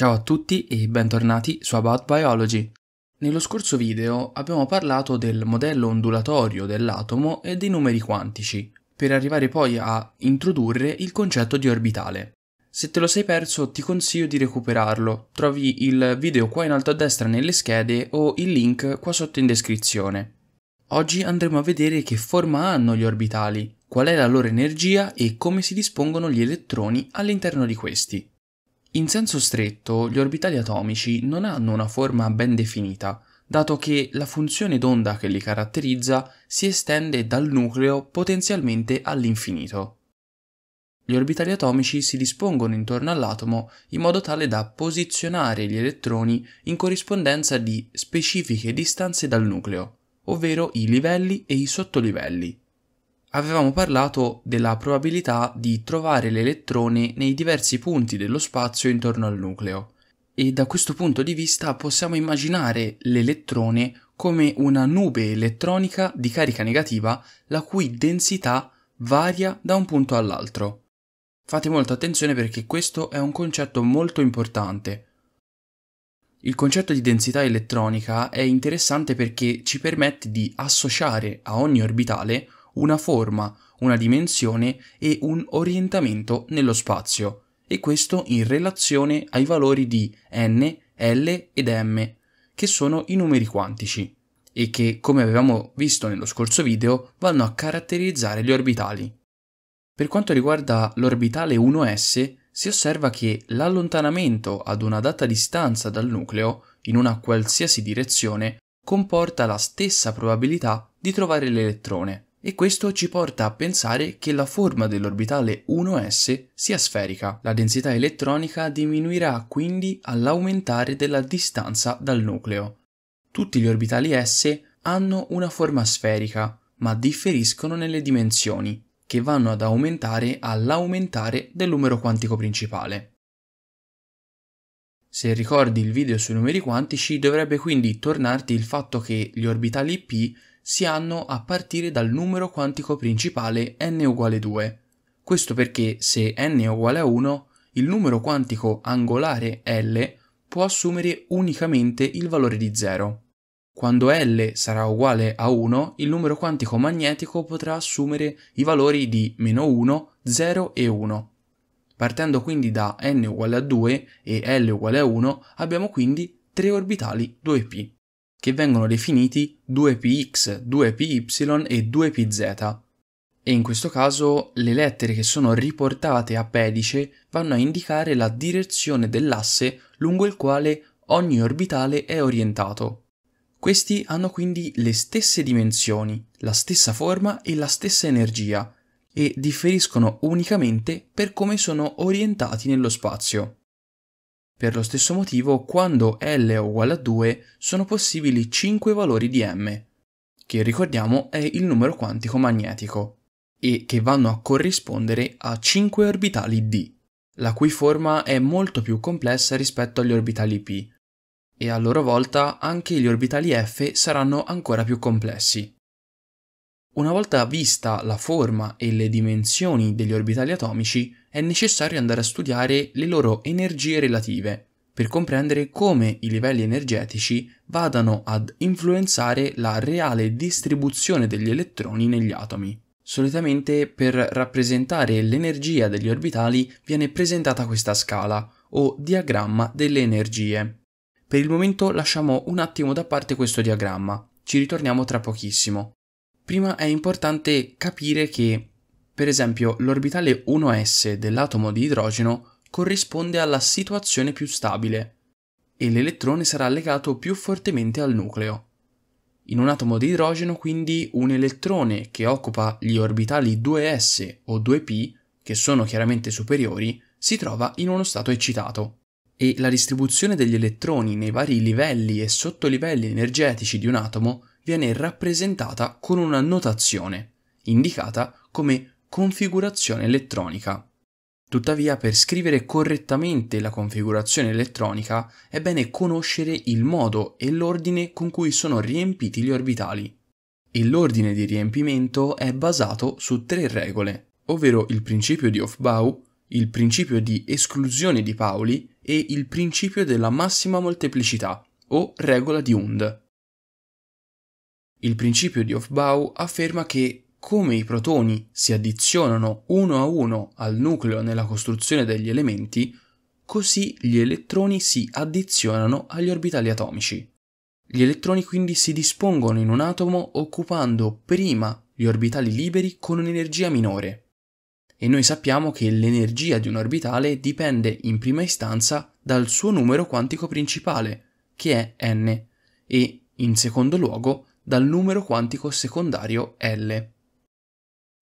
Ciao a tutti e bentornati su About Biology. Nello scorso video abbiamo parlato del modello ondulatorio dell'atomo e dei numeri quantici, per arrivare poi a introdurre il concetto di orbitale. Se te lo sei perso ti consiglio di recuperarlo, trovi il video qua in alto a destra nelle schede o il link qua sotto in descrizione. Oggi andremo a vedere che forma hanno gli orbitali, qual è la loro energia e come si dispongono gli elettroni all'interno di questi. In senso stretto, gli orbitali atomici non hanno una forma ben definita, dato che la funzione d'onda che li caratterizza si estende dal nucleo potenzialmente all'infinito. Gli orbitali atomici si dispongono intorno all'atomo in modo tale da posizionare gli elettroni in corrispondenza di specifiche distanze dal nucleo, ovvero i livelli e i sottolivelli, avevamo parlato della probabilità di trovare l'elettrone nei diversi punti dello spazio intorno al nucleo e da questo punto di vista possiamo immaginare l'elettrone come una nube elettronica di carica negativa la cui densità varia da un punto all'altro. Fate molta attenzione perché questo è un concetto molto importante. Il concetto di densità elettronica è interessante perché ci permette di associare a ogni orbitale una forma, una dimensione e un orientamento nello spazio, e questo in relazione ai valori di n, l ed m, che sono i numeri quantici, e che, come avevamo visto nello scorso video, vanno a caratterizzare gli orbitali. Per quanto riguarda l'orbitale 1s, si osserva che l'allontanamento ad una data distanza dal nucleo, in una qualsiasi direzione, comporta la stessa probabilità di trovare l'elettrone, e questo ci porta a pensare che la forma dell'orbitale 1S sia sferica. La densità elettronica diminuirà quindi all'aumentare della distanza dal nucleo. Tutti gli orbitali S hanno una forma sferica, ma differiscono nelle dimensioni, che vanno ad aumentare all'aumentare del numero quantico principale. Se ricordi il video sui numeri quantici dovrebbe quindi tornarti il fatto che gli orbitali P si hanno a partire dal numero quantico principale n uguale 2. Questo perché se n è uguale a 1, il numero quantico angolare L può assumere unicamente il valore di 0. Quando L sarà uguale a 1, il numero quantico magnetico potrà assumere i valori di meno 1, 0 e 1. Partendo quindi da n uguale a 2 e L uguale a 1, abbiamo quindi tre orbitali 2p che vengono definiti 2px, 2py e 2pz. E in questo caso le lettere che sono riportate a pedice vanno a indicare la direzione dell'asse lungo il quale ogni orbitale è orientato. Questi hanno quindi le stesse dimensioni, la stessa forma e la stessa energia, e differiscono unicamente per come sono orientati nello spazio. Per lo stesso motivo, quando L è uguale a 2, sono possibili 5 valori di M, che ricordiamo è il numero quantico magnetico, e che vanno a corrispondere a 5 orbitali d, la cui forma è molto più complessa rispetto agli orbitali p, e a loro volta anche gli orbitali f saranno ancora più complessi. Una volta vista la forma e le dimensioni degli orbitali atomici, è necessario andare a studiare le loro energie relative per comprendere come i livelli energetici vadano ad influenzare la reale distribuzione degli elettroni negli atomi. Solitamente per rappresentare l'energia degli orbitali viene presentata questa scala o diagramma delle energie. Per il momento lasciamo un attimo da parte questo diagramma, ci ritorniamo tra pochissimo. Prima è importante capire che, per esempio, l'orbitale 1s dell'atomo di idrogeno corrisponde alla situazione più stabile e l'elettrone sarà legato più fortemente al nucleo. In un atomo di idrogeno quindi un elettrone che occupa gli orbitali 2s o 2p, che sono chiaramente superiori, si trova in uno stato eccitato e la distribuzione degli elettroni nei vari livelli e sottolivelli energetici di un atomo viene rappresentata con una notazione, indicata come configurazione elettronica. Tuttavia, per scrivere correttamente la configurazione elettronica è bene conoscere il modo e l'ordine con cui sono riempiti gli orbitali. E l'ordine di riempimento è basato su tre regole, ovvero il principio di Hofbau, il principio di esclusione di Pauli e il principio della massima molteplicità, o regola di Hund. Il principio di Hofbau afferma che come i protoni si addizionano uno a uno al nucleo nella costruzione degli elementi, così gli elettroni si addizionano agli orbitali atomici. Gli elettroni quindi si dispongono in un atomo occupando prima gli orbitali liberi con un'energia minore. E noi sappiamo che l'energia di un orbitale dipende in prima istanza dal suo numero quantico principale, che è n, e in secondo luogo dal numero quantico secondario L.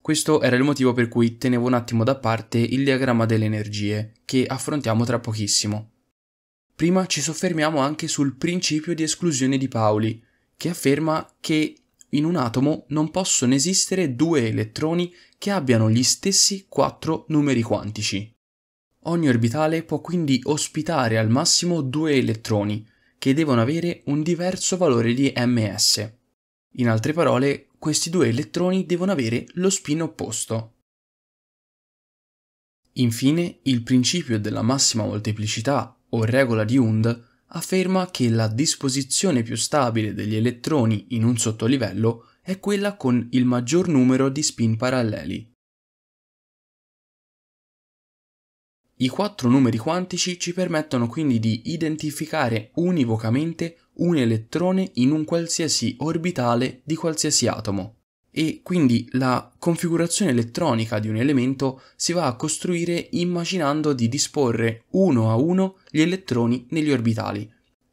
Questo era il motivo per cui tenevo un attimo da parte il diagramma delle energie, che affrontiamo tra pochissimo. Prima ci soffermiamo anche sul principio di esclusione di Pauli, che afferma che in un atomo non possono esistere due elettroni che abbiano gli stessi quattro numeri quantici. Ogni orbitale può quindi ospitare al massimo due elettroni, che devono avere un diverso valore di ms. In altre parole, questi due elettroni devono avere lo spin opposto. Infine, il principio della massima molteplicità o regola di Hund afferma che la disposizione più stabile degli elettroni in un sottolivello è quella con il maggior numero di spin paralleli. I quattro numeri quantici ci permettono quindi di identificare univocamente un elettrone in un qualsiasi orbitale di qualsiasi atomo. E quindi la configurazione elettronica di un elemento si va a costruire immaginando di disporre uno a uno gli elettroni negli orbitali,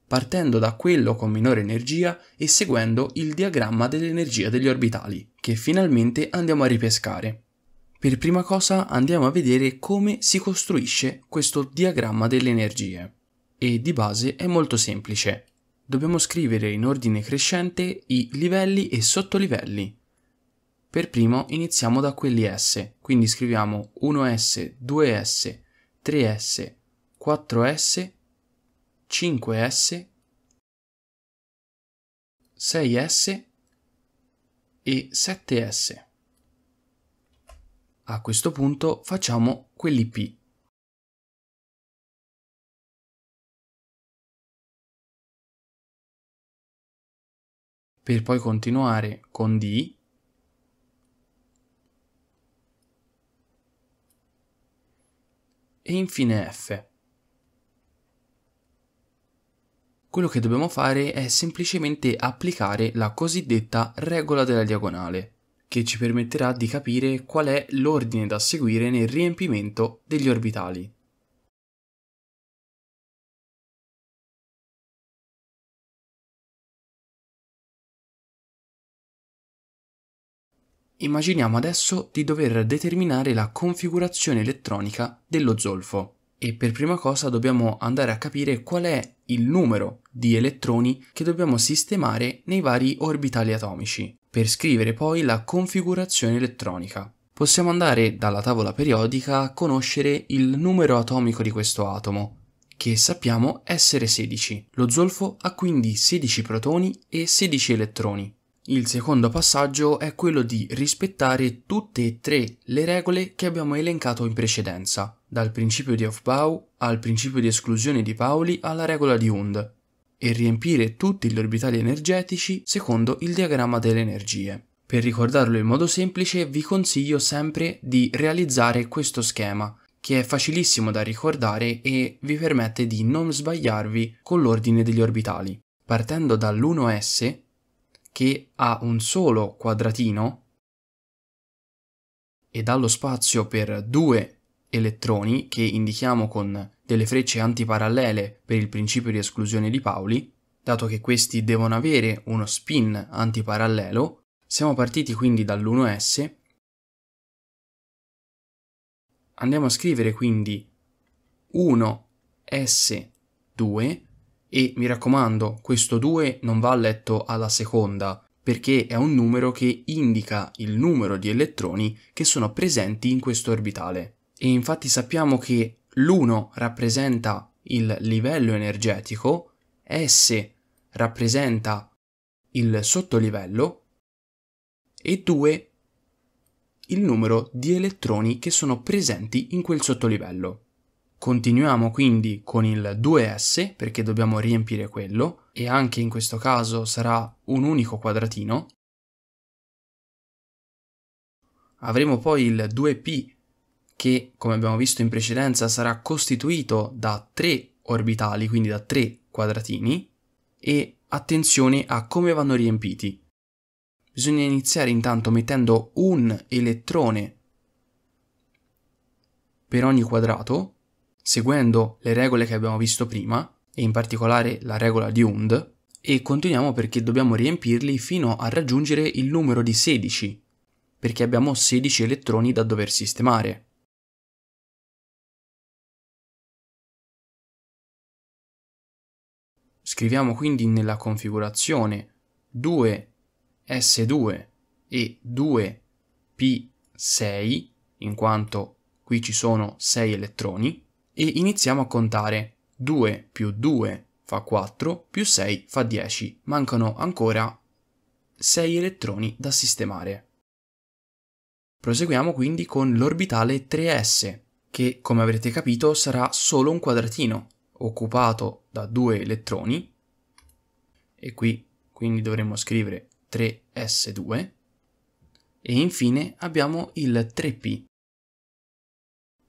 partendo da quello con minore energia e seguendo il diagramma dell'energia degli orbitali, che finalmente andiamo a ripescare. Per prima cosa andiamo a vedere come si costruisce questo diagramma delle energie. E di base è molto semplice dobbiamo scrivere in ordine crescente i livelli e sottolivelli. Per primo iniziamo da quelli S, quindi scriviamo 1S, 2S, 3S, 4S, 5S, 6S e 7S. A questo punto facciamo quelli P, per poi continuare con D e infine F. Quello che dobbiamo fare è semplicemente applicare la cosiddetta regola della diagonale, che ci permetterà di capire qual è l'ordine da seguire nel riempimento degli orbitali. Immaginiamo adesso di dover determinare la configurazione elettronica dello zolfo e per prima cosa dobbiamo andare a capire qual è il numero di elettroni che dobbiamo sistemare nei vari orbitali atomici per scrivere poi la configurazione elettronica. Possiamo andare dalla tavola periodica a conoscere il numero atomico di questo atomo, che sappiamo essere 16. Lo zolfo ha quindi 16 protoni e 16 elettroni, il secondo passaggio è quello di rispettare tutte e tre le regole che abbiamo elencato in precedenza, dal principio di Aufbau al principio di esclusione di Pauli alla regola di Hund, e riempire tutti gli orbitali energetici secondo il diagramma delle energie. Per ricordarlo in modo semplice vi consiglio sempre di realizzare questo schema, che è facilissimo da ricordare e vi permette di non sbagliarvi con l'ordine degli orbitali. Partendo dall'1s che ha un solo quadratino e dà lo spazio per due elettroni che indichiamo con delle frecce antiparallele per il principio di esclusione di Pauli, dato che questi devono avere uno spin antiparallelo, siamo partiti quindi dall'1s. Andiamo a scrivere quindi 1s2 e mi raccomando, questo 2 non va letto alla seconda, perché è un numero che indica il numero di elettroni che sono presenti in questo orbitale. E infatti sappiamo che l'1 rappresenta il livello energetico, S rappresenta il sottolivello e 2 il numero di elettroni che sono presenti in quel sottolivello. Continuiamo quindi con il 2s perché dobbiamo riempire quello e anche in questo caso sarà un unico quadratino. Avremo poi il 2p che come abbiamo visto in precedenza sarà costituito da tre orbitali, quindi da tre quadratini e attenzione a come vanno riempiti. Bisogna iniziare intanto mettendo un elettrone per ogni quadrato seguendo le regole che abbiamo visto prima, e in particolare la regola di Hund, e continuiamo perché dobbiamo riempirli fino a raggiungere il numero di 16, perché abbiamo 16 elettroni da dover sistemare. Scriviamo quindi nella configurazione 2 S2 e 2 P6, in quanto qui ci sono 6 elettroni, e iniziamo a contare 2 più 2 fa 4 più 6 fa 10, mancano ancora 6 elettroni da sistemare. Proseguiamo quindi con l'orbitale 3s, che come avrete capito sarà solo un quadratino, occupato da due elettroni, e qui quindi dovremmo scrivere 3s2, e infine abbiamo il 3p,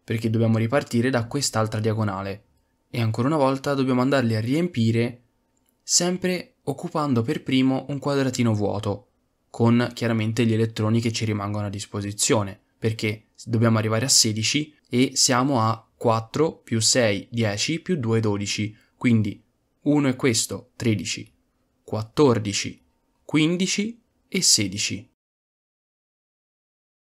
perché dobbiamo ripartire da quest'altra diagonale e ancora una volta dobbiamo andarli a riempire sempre occupando per primo un quadratino vuoto con chiaramente gli elettroni che ci rimangono a disposizione perché dobbiamo arrivare a 16 e siamo a 4 più 6 10 più 2 12 quindi 1 è questo 13 14 15 e 16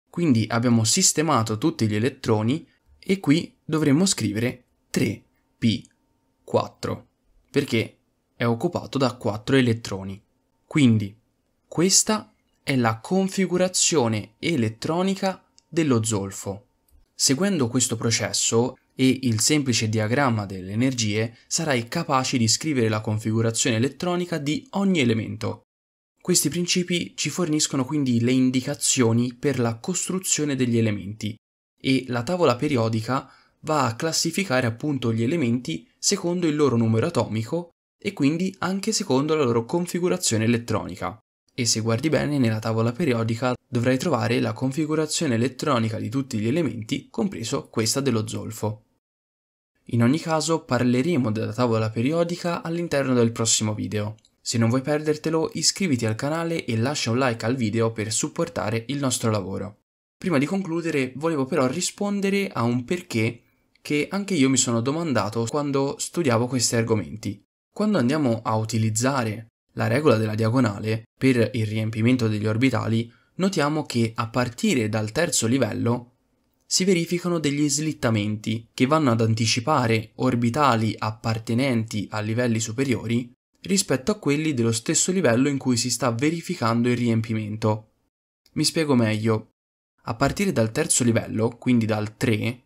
quindi abbiamo sistemato tutti gli elettroni e qui dovremmo scrivere 3p4 perché è occupato da 4 elettroni. Quindi questa è la configurazione elettronica dello zolfo. Seguendo questo processo e il semplice diagramma delle energie sarai capace di scrivere la configurazione elettronica di ogni elemento. Questi principi ci forniscono quindi le indicazioni per la costruzione degli elementi e la tavola periodica va a classificare appunto gli elementi secondo il loro numero atomico e quindi anche secondo la loro configurazione elettronica. E se guardi bene nella tavola periodica dovrai trovare la configurazione elettronica di tutti gli elementi, compreso questa dello zolfo. In ogni caso parleremo della tavola periodica all'interno del prossimo video. Se non vuoi perdertelo iscriviti al canale e lascia un like al video per supportare il nostro lavoro. Prima di concludere volevo però rispondere a un perché che anche io mi sono domandato quando studiavo questi argomenti. Quando andiamo a utilizzare la regola della diagonale per il riempimento degli orbitali, notiamo che a partire dal terzo livello si verificano degli slittamenti che vanno ad anticipare orbitali appartenenti a livelli superiori rispetto a quelli dello stesso livello in cui si sta verificando il riempimento. Mi spiego meglio. A partire dal terzo livello, quindi dal 3,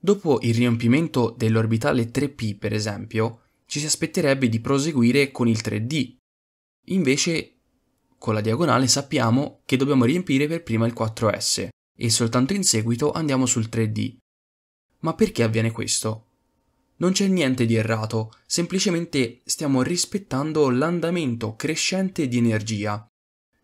dopo il riempimento dell'orbitale 3p per esempio, ci si aspetterebbe di proseguire con il 3d. Invece con la diagonale sappiamo che dobbiamo riempire per prima il 4s e soltanto in seguito andiamo sul 3d. Ma perché avviene questo? Non c'è niente di errato, semplicemente stiamo rispettando l'andamento crescente di energia.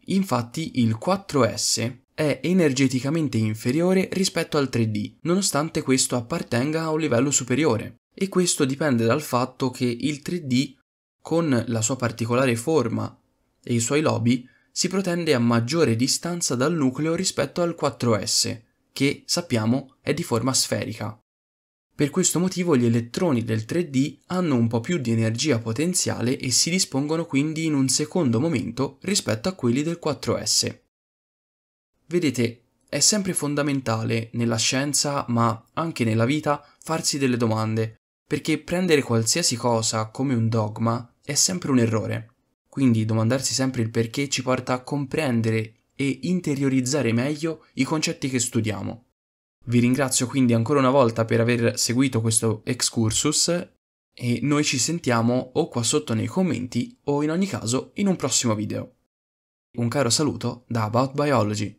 Infatti il 4s è energeticamente inferiore rispetto al 3D, nonostante questo appartenga a un livello superiore. E questo dipende dal fatto che il 3D, con la sua particolare forma e i suoi lobi, si protende a maggiore distanza dal nucleo rispetto al 4S, che sappiamo è di forma sferica. Per questo motivo gli elettroni del 3D hanno un po' più di energia potenziale e si dispongono quindi in un secondo momento rispetto a quelli del 4S. Vedete, è sempre fondamentale nella scienza, ma anche nella vita, farsi delle domande, perché prendere qualsiasi cosa come un dogma è sempre un errore. Quindi domandarsi sempre il perché ci porta a comprendere e interiorizzare meglio i concetti che studiamo. Vi ringrazio quindi ancora una volta per aver seguito questo excursus e noi ci sentiamo o qua sotto nei commenti o in ogni caso in un prossimo video. Un caro saluto da About Biology.